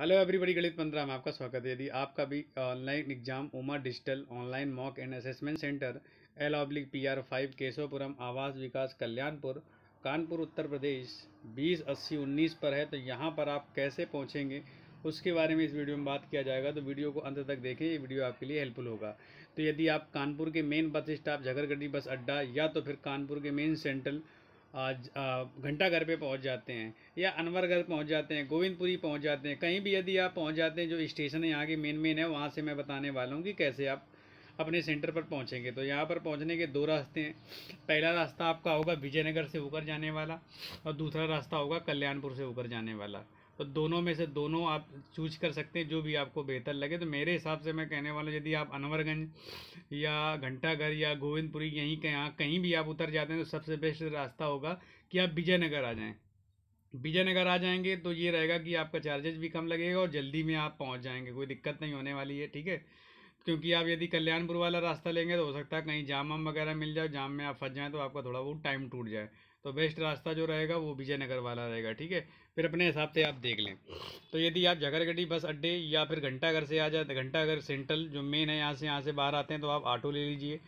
hello everybody गणित पंद्रह में आपका स्वागत है यदि आपका भी online exam Uma digital online mock and assessment centre L oblique P R five Keshavpuram Awas Vikas Kalyanpur Kanpur उत्तर प्रदेश बीस अस्सी उन्नीस पर है तो यहाँ पर आप कैसे पहुँचेंगे उसके बारे में इस वीडियो में बात किया जाएगा तो वीडियो को अंत तक देखें ये वीडियो आपके लिए हेल्पफुल होगा तो यदि आप कानपुर के मेन बस स्टॉप झगरगढ़ी बस अड्डा या तो फिर कानपुर के मेन सेंट्रल घंटा घर पे पहुंच जाते हैं या अनवरगढ़ पहुंच जाते हैं गोविंदपुरी पहुंच जाते हैं कहीं भी यदि आप पहुंच जाते हैं जो स्टेशन है यहाँ के मेन मेन है वहाँ से मैं बताने वाला हूँ कि कैसे आप अपने सेंटर पर पहुँचेंगे तो यहाँ पर पहुँचने के दो रास्ते हैं पहला रास्ता आपका होगा विजयनगर से होकर जाने वाला और दूसरा रास्ता होगा कल्याणपुर से होकर जाने वाला तो दोनों में से दोनों आप चूज कर सकते हैं जो भी आपको बेहतर लगे तो मेरे हिसाब से मैं कहने वाला यदि आप अनवरगंज या घंटाघर या गोविंदपुरी यहीं यहाँ कहीं भी आप उतर जाते हैं तो सबसे बेस्ट रास्ता होगा कि आप विजयनगर आ जाएँ विजयनगर आ जाएंगे तो ये रहेगा कि आपका चार्जेज़ भी कम लगेगा और जल्दी में आप पहुँच जाएंगे कोई दिक्कत नहीं होने वाली है ठीक है क्योंकि आप यदि कल्याणपुर वाला रास्ता लेंगे तो हो सकता है कहीं जाम वगैरह मिल जाए जाम में आप फंस जाएँ तो आपका थोड़ा बहुत टाइम टूट जाए तो बेस्ट रास्ता जो रहेगा वो विजयनगर वाला रहेगा ठीक है फिर अपने हिसाब से आप देख लें तो यदि आप झगरगढ़ी बस अड्डे या फिर घंटाघर से आ जाए तो घंटाघर सेंट्रल जो मेन है यहाँ से यहाँ से बाहर आते हैं तो आप ऑटो ले लीजिए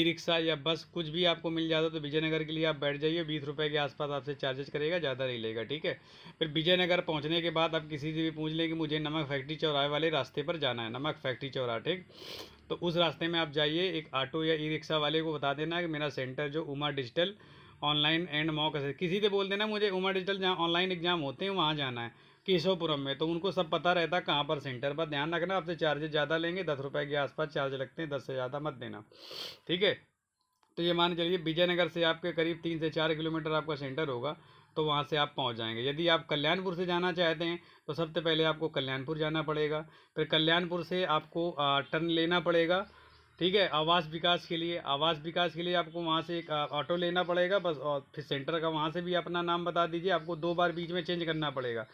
ई रिक्शा या बस कुछ भी आपको मिल जाता तो विजयनगर के लिए आप बैठ जाइए बीस रुपये के आसपास आपसे चार्जेस करेगा ज़्यादा नहीं लेगा ठीक है फिर विजयनगर पहुंचने के बाद आप किसी से भी पूछ लें कि मुझे नमक फैक्ट्री चौराहे वाले रास्ते पर जाना है नमक फैक्ट्री चौराहा ठीक तो उस रास्ते में आप जाइए एक ऑटो या ई रिक्शा वाले को बता देना कि मेरा सेंटर जो Uma digital online and mock से किसी से बोल देना मुझे उमा डिजिटल जहाँ ऑनलाइन एग्जाम होते हैं वहाँ जाना है केशवपुरम में तो उनको सब पता रहता है कहाँ पर सेंटर पर ध्यान रखना आपसे चार्जेस ज़्यादा लेंगे दस रुपये के आसपास चार्ज लगते हैं दस से ज़्यादा मत देना ठीक है तो ये मान चलिए विजयनगर से आपके करीब तीन से चार किलोमीटर आपका सेंटर होगा तो वहाँ से आप पहुँच जाएंगे यदि आप कल्याणपुर से जाना चाहते हैं तो सबसे पहले आपको कल्याणपुर जाना पड़ेगा फिर कल्याणपुर से आपको टर्न लेना पड़ेगा ठीक है आवास विकास के लिए आवास विकास के लिए आपको वहाँ से एक ऑटो लेना पड़ेगा बस और फिर सेंटर का वहाँ से भी अपना नाम बता दीजिए आपको दो बार बीच में चेंज करना पड़ेगा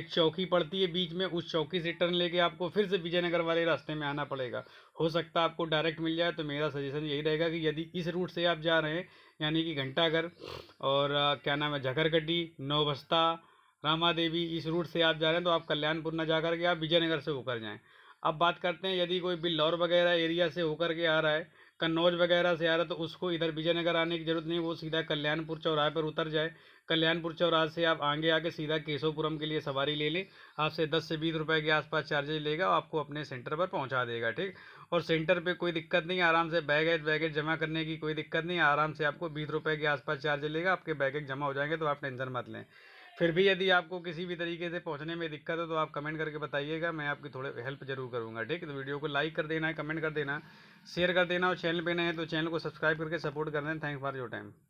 एक चौकी पड़ती है बीच में उस चौकी से टर्न लेके आपको फिर से विजयनगर वाले रास्ते में आना पड़ेगा हो सकता है आपको डायरेक्ट मिल जाए तो मेरा सजेशन यही रहेगा कि यदि इस रूट से आप जा रहे हैं यानी कि घंटाघर और क्या नाम है झगरगड्डी नौबस्ता रामा देवी इस रूट से आप जा रहे हैं तो आप कल्याणपुर ना जाकर के आप विजयनगर से होकर जाएँ अब बात करते हैं यदि कोई बिल्लौर वगैरह एरिया से होकर के आ रहा है कन्नौज वगैरह से आ रहा है तो उसको इधर विजयनगर आने की जरूरत नहीं वो सीधा कल्याणपुर चौराहे पर उतर जाए कल्याणपुर चौराहे से आप आगे आके सीधा केशवपुरम के लिए सवारी ले लें आपसे दस से बीस रुपए के आसपास चार्जेज लेगा और आपको अपने सेंटर पर पहुंचा देगा ठीक और सेंटर पे कोई दिक्कत नहीं आराम से बैगेज वैगेज जमा करने की कोई दिक्कत नहीं आराम से आपको बीस रुपये के आसपास चार्ज लेगा आपके बैगेज जमा हो जाएंगे तो आप टेंशन मत लें फिर भी यदि आपको किसी भी तरीके से पहुंचने में दिक्कत हो तो आप कमेंट करके बताइएगा मैं आपकी थोड़े हेल्प जरूर करूंगा ठीक है तो वीडियो को लाइक कर देना है कमेंट कर देना शेयर कर देना और चैनल पे नए हैं तो चैनल को सब्सक्राइब करके सपोर्ट कर देना थैंक फॉर योर टाइम